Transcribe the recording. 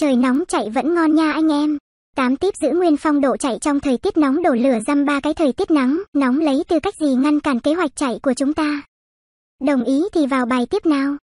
Trời nóng chạy vẫn ngon nha anh em. Tám tiếp giữ nguyên phong độ chạy trong thời tiết nóng đổ lửa dăm ba cái thời tiết nắng, nóng lấy tư cách gì ngăn cản kế hoạch chạy của chúng ta. Đồng ý thì vào bài tiếp nào.